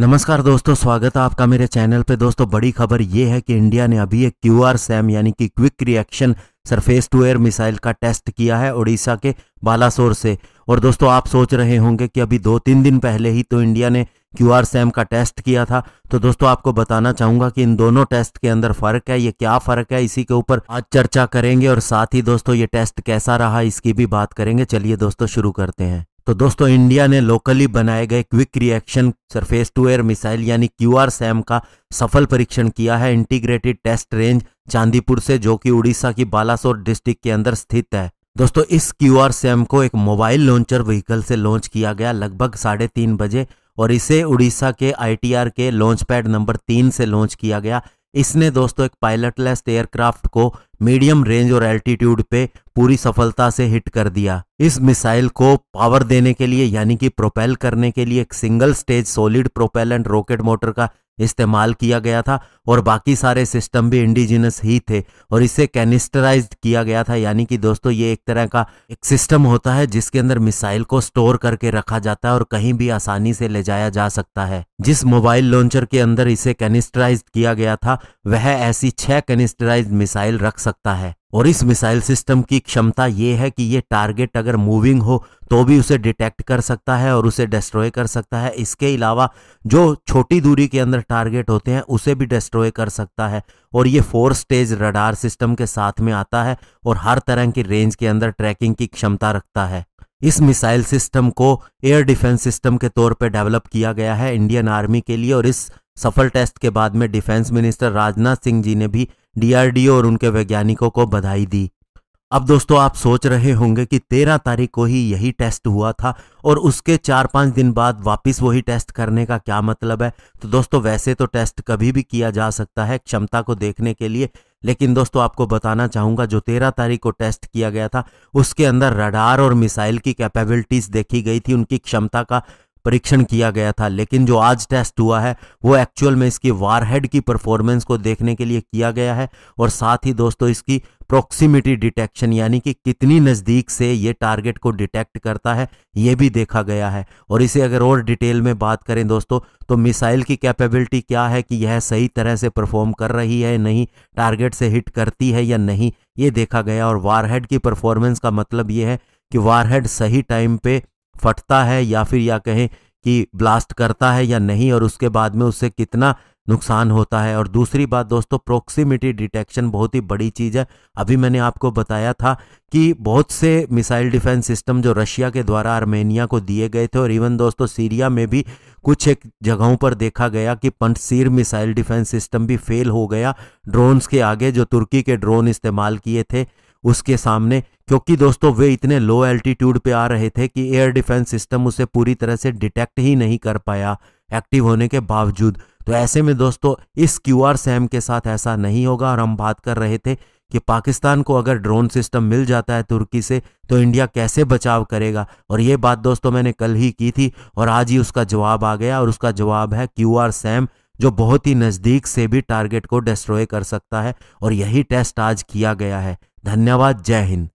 नमस्कार दोस्तों स्वागत है आपका मेरे चैनल पे दोस्तों बड़ी खबर ये है कि इंडिया ने अभी एक क्यू आर सैम यानी कि quick reaction surface to air missile का टेस्ट किया है ओडिशा के बालासोर से और दोस्तों आप सोच रहे होंगे कि अभी दो तीन दिन पहले ही तो इंडिया ने क्यू आर सैम का टेस्ट किया था तो दोस्तों आपको बताना चाहूंगा कि इन दोनों टेस्ट के अंदर फर्क है ये क्या फर्क है इसी के ऊपर आज चर्चा करेंगे और साथ ही दोस्तों ये टेस्ट कैसा रहा इसकी भी बात करेंगे चलिए दोस्तों शुरू करते हैं तो दोस्तों इंडिया ने लोकली बनाए गए quick reaction surface to air missile यानी क्यू आर सैम का सफल परीक्षण किया है इंटीग्रेटेड टेस्ट रेंज चांदीपुर से जो कि उड़ीसा की बालासोर डिस्ट्रिक्ट के अंदर स्थित है दोस्तों इस क्यू आर सैम को एक मोबाइल लॉन्चर व्हीकल से लॉन्च किया गया लगभग साढ़े तीन बजे और इसे उड़ीसा के आर के लॉन्च पैड नंबर तीन से लॉन्च किया गया इसने दोस्तों एक पायलटलेस एयरक्राफ्ट को मीडियम रेंज और एल्टीट्यूड पे पूरी सफलता से हिट कर दिया इस मिसाइल को पावर देने के लिए यानी कि प्रोपेल करने के लिए एक single stage solid propellant rocket motor का इस्तेमाल किया गया था और बाकी सारे सिस्टम भी इंडिजिनस ही थे और इसे कैनिस्टराइज किया गया था यानी कि दोस्तों ये एक तरह का एक सिस्टम होता है जिसके अंदर मिसाइल को स्टोर करके रखा जाता है और कहीं भी आसानी से ले जाया जा सकता है जिस मोबाइल लॉन्चर के अंदर इसे कैनिस्टराइज किया गया था वह ऐसी छह कैनिस्टराइज मिसाइल रख सकता है और इस मिसाइल सिस्टम की क्षमता ये है कि ये टारगेट अगर मूविंग हो तो भी उसे डिटेक्ट कर सकता है और उसे डिस्ट्रॉय कर सकता है इसके अलावा जो छोटी दूरी के अंदर टारगेट होते हैं उसे भी डिस्ट्रॉय डिस्ट्रॉय कर सकता है और ये फोर स्टेज रडार सिस्टम के साथ में आता है और हर तरह की रेंज के अंदर ट्रैकिंग की क्षमता रखता है इस मिसाइल सिस्टम को एयर डिफेंस सिस्टम के तौर पर डेवलप किया गया है इंडियन आर्मी के लिए और इस सफल टेस्ट के बाद में डिफेंस मिनिस्टर राजनाथ सिंह जी ने भी डीआरडीओ और उनके वैज्ञानिकों को बधाई दी अब दोस्तों आप सोच रहे होंगे कि तेरह तारीख को ही यही टेस्ट हुआ था और उसके चार पाँच दिन बाद वापस वही टेस्ट करने का क्या मतलब है तो दोस्तों वैसे तो टेस्ट कभी भी किया जा सकता है क्षमता को देखने के लिए लेकिन दोस्तों आपको बताना चाहूँगा जो तेरह तारीख को टेस्ट किया गया था उसके अंदर रडार और मिसाइल की कैपेबिलिटीज़ देखी गई थी उनकी क्षमता का परीक्षण किया गया था लेकिन जो आज टेस्ट हुआ है वो एक्चुअल में इसकी वारहेड की परफॉर्मेंस को देखने के लिए किया गया है और साथ ही दोस्तों इसकी प्रोक्सीमिटी डिटेक्शन यानी कि कितनी नज़दीक से ये टारगेट को डिटेक्ट करता है ये भी देखा गया है और इसे अगर और डिटेल में बात करें दोस्तों तो मिसाइल की कैपेबिलिटी क्या है कि यह सही तरह से परफॉर्म कर रही है नहीं टारगेट से हिट करती है या नहीं ये देखा गया और वारहेड की परफॉर्मेंस का मतलब ये है कि वारहेड सही टाइम पे फटता है या फिर या कहें कि ब्लास्ट करता है या नहीं और उसके बाद में उससे कितना नुकसान होता है और दूसरी बात दोस्तों प्रोक्सीमिटी डिटेक्शन बहुत ही बड़ी चीज़ है अभी मैंने आपको बताया था कि बहुत से मिसाइल डिफेंस सिस्टम जो रशिया के द्वारा आर्मेनिया को दिए गए थे और इवन दोस्तों सीरिया में भी कुछ एक जगहों पर देखा गया कि पंटसीर मिसाइल डिफेंस सिस्टम भी फेल हो गया ड्रोन्स के आगे जो तुर्की के ड्रोन इस्तेमाल किए थे उसके सामने क्योंकि दोस्तों वे इतने लो एल्टीट्यूड पे आ रहे थे कि एयर डिफेंस सिस्टम उसे पूरी तरह से डिटेक्ट ही नहीं कर पाया एक्टिव होने के बावजूद तो ऐसे में दोस्तों इस क्यू आर सैम के साथ ऐसा नहीं होगा और हम बात कर रहे थे कि पाकिस्तान को अगर ड्रोन सिस्टम मिल जाता है तुर्की से तो इंडिया कैसे बचाव करेगा और ये बात दोस्तों मैंने कल ही की थी और आज ही उसका जवाब आ गया और उसका जवाब है क्यू आर सैम जो बहुत ही नज़दीक से भी टारगेट को डिस्ट्रॉय कर सकता है और यही टेस्ट आज किया गया है धन्यवाद जय हिंद